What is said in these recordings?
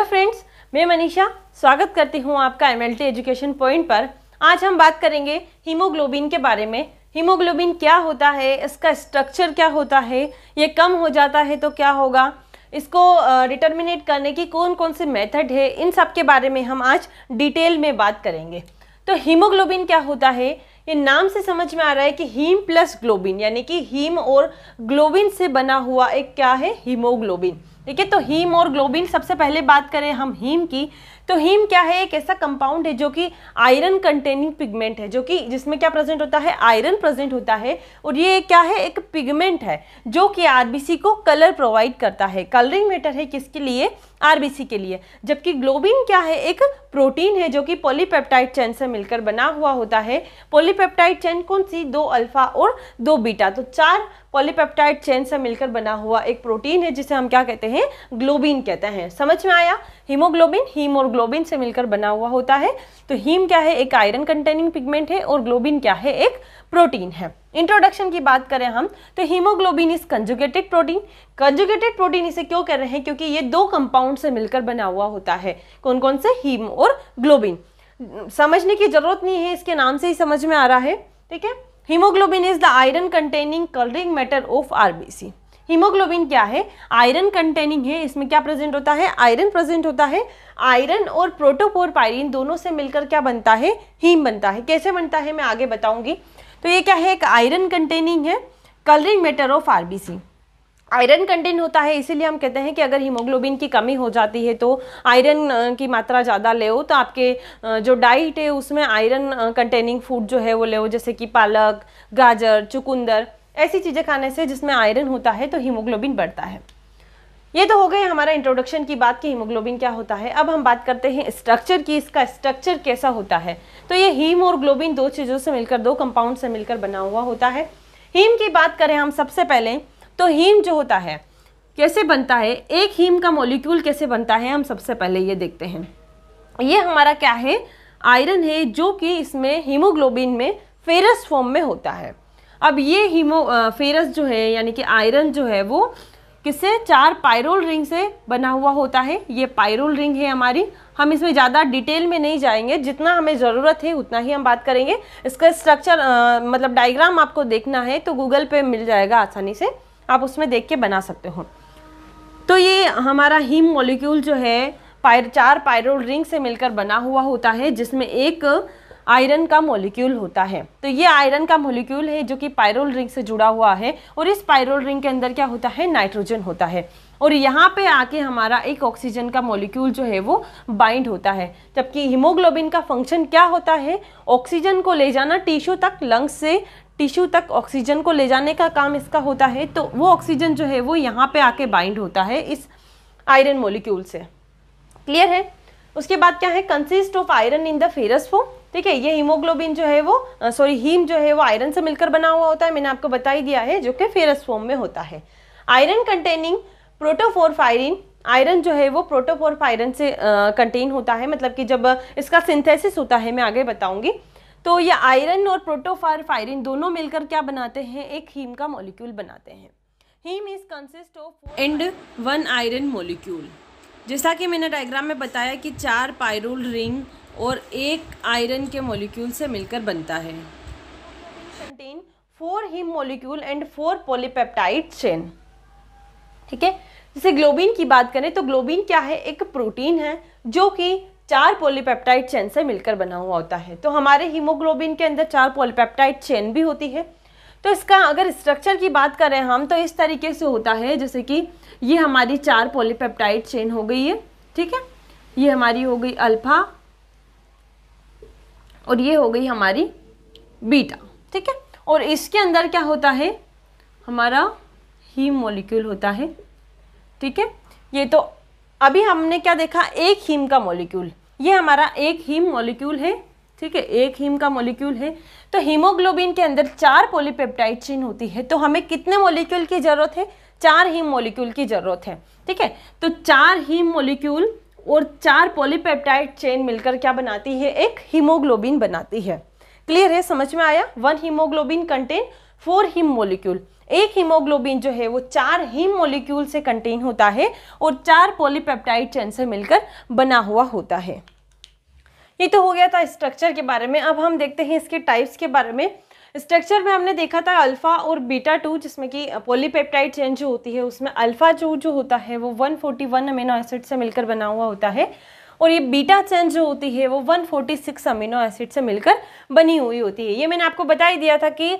hello friends मैं मनीषा स्वागत करती हूँ आपका एम एजुकेशन पॉइंट पर आज हम बात करेंगे हीमोग्लोबिन के बारे में हीमोग्लोबिन क्या होता है इसका स्ट्रक्चर क्या होता है ये कम हो जाता है तो क्या होगा इसको डिटर्मिनेट करने की कौन कौन से मेथड है इन सब के बारे में हम आज डिटेल में बात करेंगे तो हीमोग्लोबिन क्या होता है ये नाम से समझ में आ रहा है कि हीम प्लस ग्लोबिन यानी कि हीम और ग्लोबिन से बना हुआ एक क्या है हीमोग्लोबिन ठीक है तो हीम और ग्लोबिन सबसे पहले बात करें हम हीम की तो हीम क्या है एक ऐसा कंपाउंड है जो कि आयरन कंटेनिंग पिगमेंट है जो कि जिसमें क्या प्रेजेंट होता है आयरन प्रेजेंट होता है और ये क्या है एक पिगमेंट है जो कि आरबीसी को कलर प्रोवाइड करता है कलरिंग मैटर है किसके लिए आरबीसी के लिए जबकि ग्लोबिन क्या है एक प्रोटीन है जो कि पॉलीपेप्टाइड चेन से मिलकर बना हुआ होता है पॉलीपेप्टाइड चेन कौन सी दो अल्फा और दो बीटा तो चार पॉलीपेप्टाइड चैन से मिलकर बना हुआ एक प्रोटीन है जिसे हम क्या कहते हैं ग्लोबिन कहते हैं समझ में आया हीमोग्लोबिन हीम और ग्लोबिन से मिलकर बना हुआ होता है तो हीम क्या है एक आयरन कंटेनिंग पिगमेंट है और ग्लोबिन क्या है एक प्रोटीन है इंट्रोडक्शन की बात करें हम तो haemoglobin is conjugated protein conjugated protein इसे क्यों कर रहे हैं क्योंकि ये दो कंपाउंड से मिलकर बना हुआ होता है कौन कौन से हीम और ग्लोबिन समझने की जरूरत नहीं है इसके नाम से ही समझ में आ रहा है ठीक है haemoglobin is the iron containing colouring matter of RBC haemoglobin क्या है आयरन कंटेनिंग है इसमें क्या प्रेजेंट होता है आयरन प्रेजेंट होता है आयरन और प्रोटोपोर पायरिन दोनों से मिलकर क्या बनता है हीम बनता है कैसे बनता है मैं आगे बताऊंगी तो ये क्या है एक आयरन कंटेनिंग है colouring matter of RBC iron contain होता है इसीलिए हम कहते हैं कि अगर हीमोग्लोबिन की कमी हो जाती है तो आयरन की मात्रा ज़्यादा ले तो आपके जो डाइट है उसमें आयरन कंटेनिंग फूड जो है वो ले जैसे कि पालक गाजर चुकंदर ऐसी चीज़ें खाने से जिसमें आयरन होता है तो हीमोग्लोबिन बढ़ता है ये तो हो गए हमारा इंट्रोडक्शन की बात कि हीमोग्लोबिन क्या होता है अब हम बात करते हैं स्ट्रक्चर की इसका स्ट्रक्चर कैसा होता है तो ये हीम और ग्लोबिन दो चीज़ों से मिलकर दो कंपाउंड से मिलकर बना हुआ होता है हीम की बात करें हम सबसे पहले तो हीम जो होता है कैसे बनता है एक हीम का मोलिक्यूल कैसे बनता है हम सबसे पहले ये देखते हैं ये हमारा क्या है आयरन है जो कि इसमें हीमोग्लोबिन में फेरस फॉर्म में होता है अब ये हीमो फेरस जो है यानी कि आयरन जो है वो किससे चार पायरोल रिंग से बना हुआ होता है ये पायरोल रिंग है हमारी हम इसमें ज़्यादा डिटेल में नहीं जाएंगे जितना हमें ज़रूरत है उतना ही हम बात करेंगे इसका स्ट्रक्चर मतलब डायग्राम आपको देखना है तो गूगल पे मिल जाएगा आसानी से आप उसमें देख के बना सकते हो तो ये हमारा हीम मॉलिक्यूल जो है पायर चार पायरोल रिंग से मिलकर बना हुआ होता है जिसमें एक आयरन का मोलिक्यूल होता है तो ये आयरन का मोलिक्यूल है जो कि पायरोल रिंग से जुड़ा हुआ है और इस पायरोल रिंग के अंदर क्या होता है नाइट्रोजन होता है और यहाँ पे आके हमारा एक ऑक्सीजन का मॉलिक्यूल जो है वो बाइंड होता है जबकि हीमोग्लोबिन का फंक्शन क्या होता है ऑक्सीजन को ले जाना टिश्यू तक लंग्स से टिश्यू तक ऑक्सीजन को ले जाने का काम इसका होता है तो वो ऑक्सीजन जो है वो यहाँ पे आके बाइंड होता है इस आयरन मोलिक्यूल से क्लियर है उसके बाद क्या है consist of iron in the ferrous form ठीक है ये हीमोग्लोबिन जो है वो सॉरी हीम जो है वो आयरन से मिलकर बना हुआ होता है मैंने आपको बता ही दिया है जो कि फेरस फॉर्म में होता है आयरन कंटेनिंग प्रोटोफोरफायरिन आयरन जो है वो प्रोटोफोरफायरन से कंटेन होता है मतलब कि जब इसका सिंथेसिस होता है मैं आगे बताऊंगी तो ये आयरन और प्रोटोफायरफायरिन दोनों मिलकर क्या बनाते हैं एक हीम का मॉलिक्यूल बनाते हैं haem is consist of and one iron molecule जैसा कि मैंने डायग्राम में बताया कि चार पायरोल रिंग और एक आयरन के मॉलिक्यूल से मिलकर बनता है contain four haem molecule and four polypeptide chain ठीक है जैसे ग्लोबिन की बात करें तो ग्लोबिन क्या है एक प्रोटीन है जो कि चार पॉलीपेप्टाइड चेन से मिलकर बना हुआ होता है तो हमारे हीमोग्लोबिन के अंदर चार पॉलीपेप्टाइड चेन भी होती है तो इसका अगर स्ट्रक्चर की बात करें हम तो इस तरीके से होता है जैसे कि ये हमारी चार पॉलीपेप्टाइड चेन हो गई है ठीक है ये हमारी हो गई अल्फा और ये हो गई हमारी बीटा ठीक है और इसके अंदर क्या होता है हमारा ही मॉलिक्यूल होता है ठीक है ये तो अभी हमने क्या देखा एक हीम का मॉलिक्यूल ये हमारा एक हीम मॉलिक्यूल है ठीक है एक हीम का मॉलिक्यूल है तो हीमोग्लोबिन के अंदर चार पॉलीपेप्टाइड चेन होती है तो हमें कितने मॉलिक्यूल की ज़रूरत है चार हीम मॉलिक्यूल की ज़रूरत है ठीक है तो चार हीम मॉलिक्यूल और चार पॉलीपेप्टाइड चेन मिलकर क्या बनाती है एक हीमोग्लोबिन बनाती है क्लियर है समझ में आया one haemoglobin contain four haem molecule एक हीमोग्लोबिन जो है वो चार हीम मोलिक्यूल से कंटेन होता है और चार पॉलीपेप्टाइड चेन से मिलकर बना हुआ होता है ये तो हो गया था स्ट्रक्चर के बारे में अब हम देखते हैं इसके टाइप्स के बारे में स्ट्रक्चर में हमने देखा था अल्फ़ा और बीटा टू जिसमें कि पॉलीपेप्टाइड चेन जो होती है उसमें अल्फ़ा टू जो होता है वो 141 अमीनो एसिड से मिलकर बना हुआ होता है और ये बीटा चेन जो होती है वो 146 अमीनो एसिड से मिलकर बनी हुई होती है ये मैंने आपको बता ही दिया था कि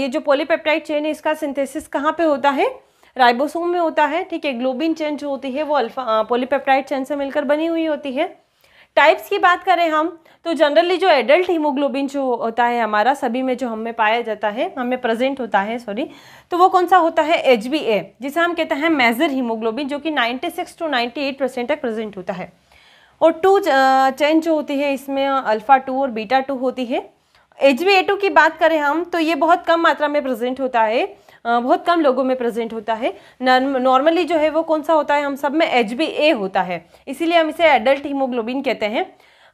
ये जो पॉलीपेप्टाइड चेन है इसका सिंथेसिस कहाँ पे होता है राइबोसोम में होता है ठीक है ग्लोबिन चेन जो होती है वो अल्फा पॉलीपेप्टाइड चेन से मिलकर बनी हुई होती है टाइप्स की बात करें हम तो जनरली जो एडल्ट हीमोग्लोबिन जो होता है हमारा सभी में जो हमें पाया जाता है हमें प्रेजेंट होता है सॉरी तो वो कौन सा होता है एच जिसे हम कहते हैं मेजर हीमोग्लोबिन जो कि 96 टू 98 परसेंट तक प्रेजेंट होता है और टू चेंज जो होती है इसमें अल्फ़ा टू और बीटा टू होती है एच बी ए टू की बात करें हम तो ये बहुत कम मात्रा में प्रेजेंट होता है बहुत कम लोगों में प्रेजेंट होता है नॉर्मली जो है वो कौन सा होता है हम सब में एच बी ए होता है इसीलिए हम इसे एडल्ट हीमोग्लोबिन कहते हैं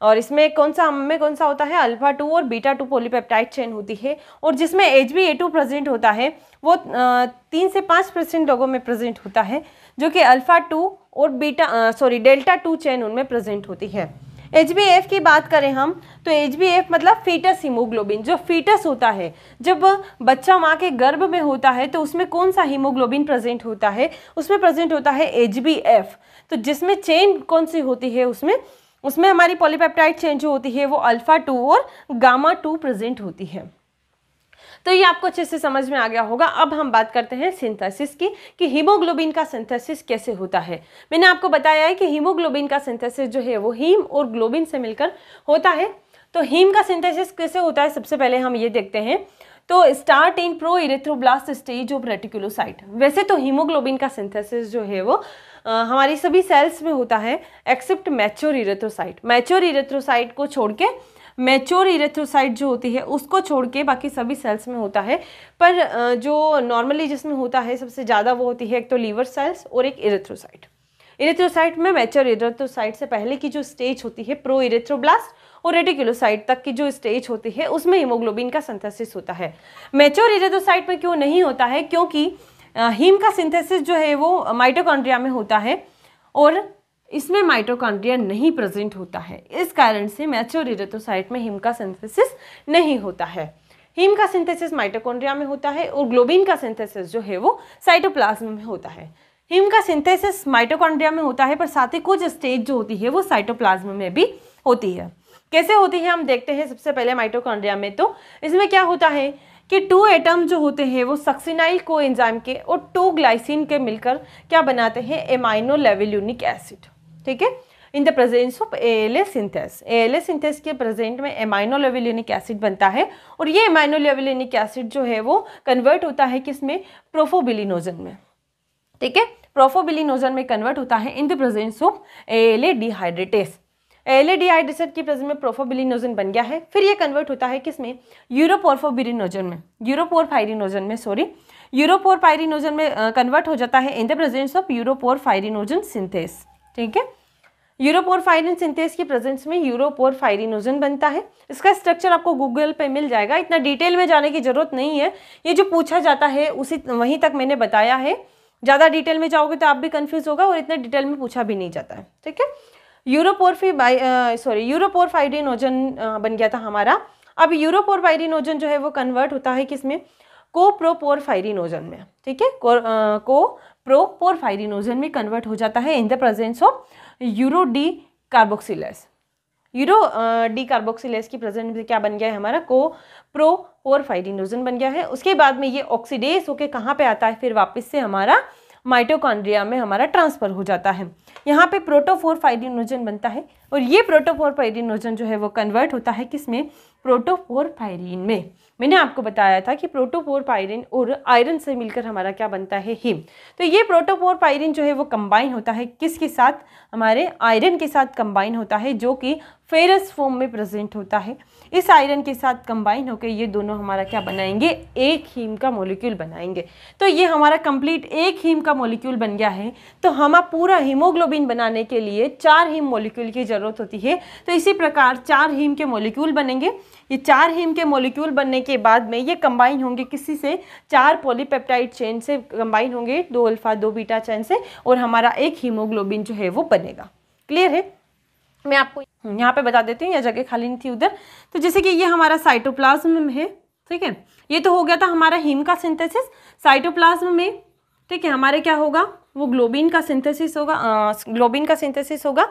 और इसमें कौन सा हमें कौन सा होता है अल्फा टू और बीटा टू पोलीपेप्टाइड चेन होती है और जिसमें H B A two present होता है वो तीन से पाँच परसेंट लोगों में प्रेजेंट होता है जो कि अल्फा टू और beta sorry delta two chain उनमें प्रेजेंट होती है एच की बात करें हम तो एच मतलब फीटस हीमोग्लोबिन जो फीटस होता है जब बच्चा माँ के गर्भ में होता है तो उसमें कौन सा हीमोग्लोबिन प्रेजेंट होता है उसमें प्रेजेंट होता है एच तो जिसमें चेन कौन सी होती है उसमें उसमें हमारी पॉलीपेप्टाइड चेन जो होती है वो अल्फ़ा टू और गामा टू प्रेजेंट होती है तो ये आपको अच्छे से समझ में आ गया होगा अब हम बात करते हैं सिंथेसिस की कि हीमोग्लोबिन का सिंथेसिस कैसे होता है मैंने आपको बताया है कि हीमोग्लोबिन का सिंथेसिस जो है वो हीम और ग्लोबिन से मिलकर होता है तो हीम का सिंथेसिस कैसे होता है सबसे पहले हम ये देखते हैं तो start in proerythroblast stage of reticulocyte वैसे तो हीमोग्लोबिन का सिंथेसिस जो है वो आ, हमारी सभी सेल्स में होता है except mature erythrocyte mature erythrocyte को छोड़ के मैच्योर इरेथ्रोसाइट जो होती है उसको छोड़ के बाकी सभी सेल्स में होता है पर जो नॉर्मली जिसमें होता है सबसे ज़्यादा वो होती है एक तो लीवर सेल्स और एक इरेथ्रोसाइट इरेथ्रोसाइट में मैच्योर इरेथ्रोसाइट से पहले की जो स्टेज होती है प्रो इरेथ्रोब्लास्ट और रेटिकुलोसाइट तक की जो स्टेज होती है उसमें हीमोग्लोबिन का सिंथेसिस होता है मैच्योर इरेथ्रोसाइट में क्यों नहीं होता है क्योंकि हीम का सिंथेसिस जो है वो माइटोकॉन्ड्रिया में होता है और इसमें माइटोकॉन्ड्रिया नहीं प्रेजेंट होता है इस कारण से मैच्योर इरेटोसाइट में हिम का सिंथेसिस नहीं होता है हीम का सिंथेसिस माइटोकॉन्ड्रिया में होता है और ग्लोबिन का सिंथेसिस जो है वो साइटोप्लाज्म में होता है हीम का सिंथेसिस माइटोकॉन्ड्रिया में होता है पर साथ ही कुछ स्टेज जो होती है वो साइटोप्लाज्म में भी होती है कैसे होती है हम देखते हैं सबसे पहले माइटोकॉन्ड्रिया में तो इसमें क्या होता है कि टू एटम जो होते हैं वो सक्सिनाइल को के और टू ग्लाइसिन के मिलकर क्या बनाते हैं एमाइनो लेवल्यूनिक एसिड ठीक है in the presence of A L A synthase A L A synthase के प्रेजेंट में एमाइनो एसिड बनता है और ये एमाइनो एसिड जो है वो कन्वर्ट होता है किसमें प्रोफोबिलिनोजन में ठीक है प्रोफोबिलिनोजन में कन्वर्ट होता है in the presence of L A dehydratase L A dehydrated की प्रेजेंट में प्रोफोबिलिनोजन बन गया है फिर ये कन्वर्ट होता है किसमें यूरोपोरफोबिलिनोजन में फाइरिनोजन में सॉरी फाइरिनोजन में कन्वर्ट हो जाता है in the presence of porphyrinogen synthase ठीक है यूरोपोरफायरिन सिंथेस की प्रेजेंस में यूरोपोरफायरिनोजन बनता है इसका स्ट्रक्चर आपको गूगल पे मिल जाएगा इतना डिटेल में जाने की ज़रूरत नहीं है ये जो पूछा जाता है उसी वहीं तक मैंने बताया है ज़्यादा डिटेल में जाओगे तो आप भी कन्फ्यूज़ होगा और इतना डिटेल में पूछा भी नहीं जाता है ठीक है यूरोपोरफी फी सॉरी यूरोपोरफाइडिनोजन बन गया था हमारा अब यूरोपोरफाइडिनोजन जो है वो कन्वर्ट होता है किसमें कोप्रोपोरफाइरिनोजन में ठीक है को प्रोपोरफाइरिनोजन में कन्वर्ट हो जाता है in the presence of uro decarboxylase uro decarboxylase की प्रेजेंट में क्या बन गया है हमारा को प्रोपोरफाइरिनोजन बन गया है उसके बाद में ये ऑक्सीडेस होके कहाँ पे आता है फिर वापस से हमारा माइटोकॉन्ड्रिया में हमारा ट्रांसफर हो जाता है यहाँ पे प्रोटोफोर बनता है और ये प्रोटोफोर जो है वो कन्वर्ट होता है किसमें में प्रोटोफोर फाइरिन में मैंने आपको बताया था कि प्रोटोपोर पायरिन और आयरन से मिलकर हमारा क्या बनता है हीम तो ये प्रोटोपोर पायरिन जो है वो कंबाइन होता है किसके साथ हमारे आयरन के साथ कंबाइन होता है जो कि फेरस फॉर्म में प्रेजेंट होता है इस आयरन के साथ कंबाइन होकर ये दोनों हमारा क्या बनाएंगे एक हीम का मोलिक्यूल बनाएंगे तो ये हमारा कंप्लीट एक हीम का मोलिक्यूल बन गया है तो हम पूरा हीमोग्लोबिन बनाने के लिए चार हीम मोलिक्यूल की ज़रूरत होती है तो इसी प्रकार चार हीम के मोलिक्यूल बनेंगे ये चार हीम के मोलिक्यूल बनने के के बाद में ये कंबाइन होंगे किसी से चार पॉलीपेप्टाइड चेन से कंबाइन होंगे दो अल्फा दो बीटा चेन से और हमारा एक हीमोग्लोबिन जो है वो बनेगा क्लियर है मैं आपको यहाँ पे बता देती हूँ यह जगह खाली नहीं थी उधर तो जैसे कि ये हमारा साइटोप्लाज्म है ठीक है ये तो हो गया था हमारा हीम का सिंथेसिस साइटोप्लाज्म में ठीक है हमारे क्या होगा वो ग्लोबिन का सिंथेसिस होगा ग्लोबिन का सिंथेसिस होगा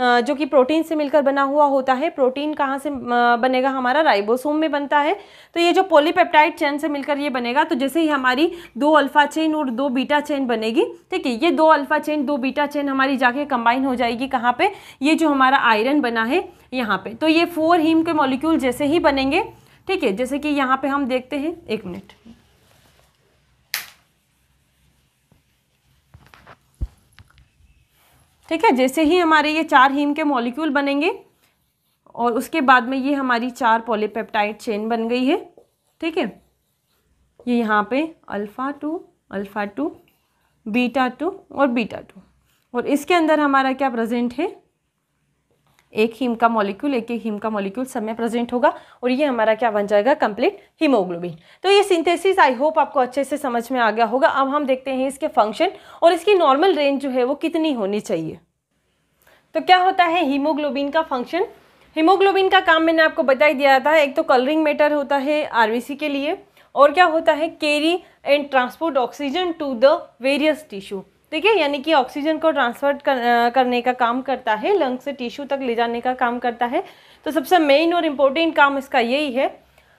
आ, जो कि प्रोटीन से मिलकर बना हुआ होता है प्रोटीन कहाँ से बनेगा हमारा राइबोसोम में बनता है तो ये जो पॉलीपेप्टाइड चेन से मिलकर ये बनेगा तो जैसे ही हमारी दो अल्फ़ा चेन और दो बीटा चेन बनेगी ठीक है ये दो अल्फ़ा चेन दो बीटा चेन हमारी जाके कंबाइन हो जाएगी कहाँ पर ये जो हमारा आयरन बना है यहाँ पर तो ये फोर हीम के मॉलिक्यूल जैसे ही बनेंगे ठीक है जैसे कि यहाँ पर हम देखते हैं एक मिनट ठीक है जैसे ही हमारे ये चार हीम के मॉलिक्यूल बनेंगे और उसके बाद में ये हमारी चार पॉलीपेप्टाइड चेन बन गई है ठीक है ये यहाँ पे alpha two alpha two beta two और बीटा टू और इसके अंदर हमारा क्या प्रेजेंट है एक हीम का मॉलिक्यूल एक एक हीम का मॉलिक्यूल सब में प्रेजेंट होगा और ये हमारा क्या बन जाएगा कंप्लीट हीमोग्लोबिन तो ये सिंथेसिस आई होप आपको अच्छे से समझ में आ गया होगा अब हम देखते हैं इसके फंक्शन और इसकी नॉर्मल रेंज जो है वो कितनी होनी चाहिए तो क्या होता है हीमोग्लोबिन का फंक्शन हीमोग्लोबिन का काम मैंने आपको बताई दिया था एक तो कलरिंग मैटर होता है आर के लिए और क्या होता है carry and transport oxygen to the various tissue ठीक है यानी कि ऑक्सीजन को ट्रांसफर कर, करने का काम करता है लंग से टिश्यू तक ले जाने का काम करता है तो सबसे मेन और इम्पोर्टेंट काम इसका यही है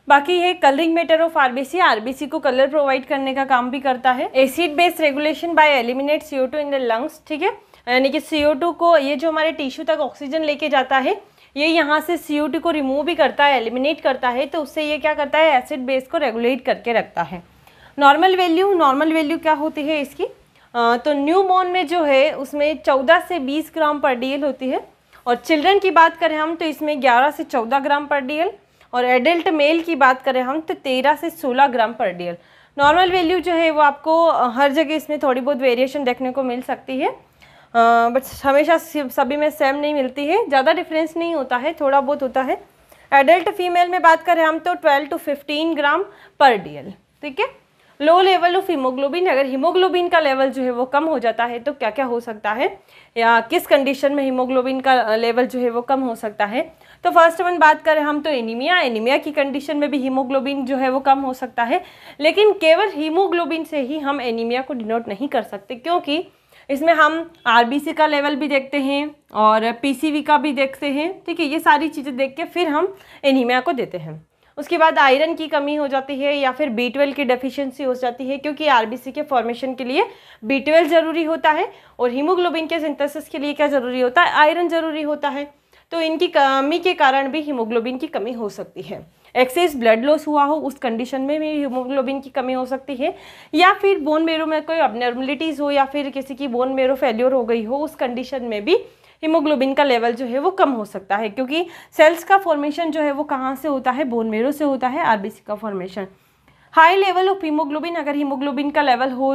बाकी है colouring matter of RBC RBC को कलर प्रोवाइड करने का काम भी करता है acid based regulation by eliminate CO two in the lungs ठीक है यानी कि सीओ टू को ये जो हमारे टिश्यू तक ऑक्सीजन लेके जाता है ये यहाँ से सीओ टू को रिमूव भी करता है एलिमिनेट करता है तो उससे ये क्या करता है एसिड बेस को रेगुलेट करके रखता है नॉर्मल वैल्यू नॉर्मल वैल्यू क्या होती है इसकी तो न्यू बॉर्न में जो है उसमें 14 से 20 ग्राम पर डी होती है और चिल्ड्रन की बात करें हम तो इसमें 11 से 14 ग्राम पर डी और एडल्ट मेल की बात करें हम तो 13 से 16 ग्राम पर डी नॉर्मल वैल्यू जो है वो आपको हर जगह इसमें थोड़ी बहुत वेरिएशन देखने को मिल सकती है बट हमेशा सभी में सेम नहीं मिलती है ज़्यादा डिफरेंस नहीं होता है थोड़ा बहुत होता है एडल्ट फीमेल में बात करें हम तो ट्वेल्व टू फिफ्टीन ग्राम पर डी ठीक है लो लेवल ऑफ हीमोग्लोबिन अगर हीमोग्लोबिन का लेवल जो है वो कम हो जाता है तो क्या क्या हो सकता है या किस कंडीशन में हीमोग्लोबिन का लेवल जो है वो कम हो सकता है तो फर्स्ट वन बात करें हम तो एनीमिया एनीमिया की कंडीशन में भी हीमोग्लोबिन जो है वो कम हो सकता है लेकिन केवल हीमोग्लोबिन से ही हम एनीमिया को डिनोट नहीं कर सकते क्योंकि इसमें हम आरबीसी का लेवल भी देखते हैं और पीसीवी का भी देखते हैं ठीक है ये सारी चीज़ें देख के फिर हम एनीमिया को देते हैं उसके बाद आयरन की कमी हो जाती है या फिर बी ट्वेल्व की डेफिशिएंसी हो जाती है क्योंकि आरबीसी के फॉर्मेशन के लिए बी ट्वेल्व ज़रूरी होता है और हीमोग्लोबिन के सिंथेसिस के लिए क्या ज़रूरी होता है आयरन ज़रूरी होता है तो इनकी कमी के कारण भी हीमोग्लोबिन की कमी हो सकती है एक्सेस ब्लड लॉस हुआ हो उस कंडीशन में भी हीमोग्लोबिन की कमी हो सकती है या फिर बोन मेरो में कोई अबनॉर्मलिटीज़ हो या फिर किसी की बोन मेरो फेल्योर हो गई हो उस कंडीशन में भी हीमोग्लोबिन का लेवल जो है वो कम हो सकता है क्योंकि सेल्स का फॉर्मेशन जो है वो कहाँ से होता है बोन मेरो से होता है आरबीसी का formation high level of haemoglobin अगर हीमोग्लोबिन का लेवल हो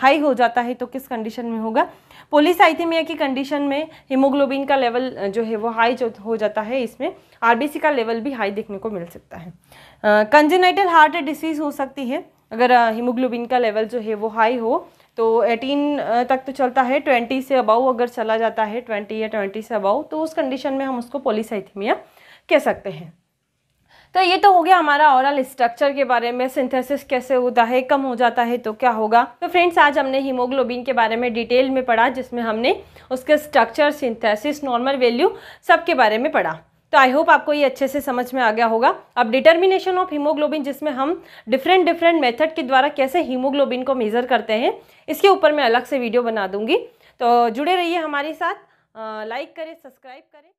हाई हो जाता है तो किस कंडीशन में होगा पोलिसाइथीमिया की कंडीशन में हीमोग्लोबिन का लेवल जो है वो हाई जो हो जाता है इसमें आरबीसी का लेवल भी हाई देखने को मिल सकता है कंजेनाइटल हार्ट डिसीज़ हो सकती है अगर हीमोग्लोबिन का लेवल जो है वो हाई हो तो एटीन तक तो चलता है ट्वेंटी से अबाउ अगर चला जाता है ट्वेंटी या ट्वेंटी से अबाउ तो उस कंडीशन में हम उसको पोलिसाइथीमिया कह सकते हैं तो ये तो हो गया हमारा ओरल स्ट्रक्चर के बारे में सिंथेसिस कैसे होता है कम हो जाता है तो क्या होगा तो फ्रेंड्स आज हमने हीमोग्लोबिन के बारे में डिटेल में पढ़ा जिसमें हमने उसके स्ट्रक्चर सिंथेसिस नॉर्मल वैल्यू सब के बारे में पढ़ा तो आई होप आपको ये अच्छे से समझ में आ गया होगा अब डिटर्मिनेशन ऑफ हीमोग्लोबिन जिसमें हम डिफरेंट डिफरेंट मेथड के द्वारा कैसे हीमोग्लोबिन को मेज़र करते हैं इसके ऊपर मैं अलग से वीडियो बना दूंगी तो जुड़े रहिए हमारे साथ लाइक करें सब्सक्राइब करें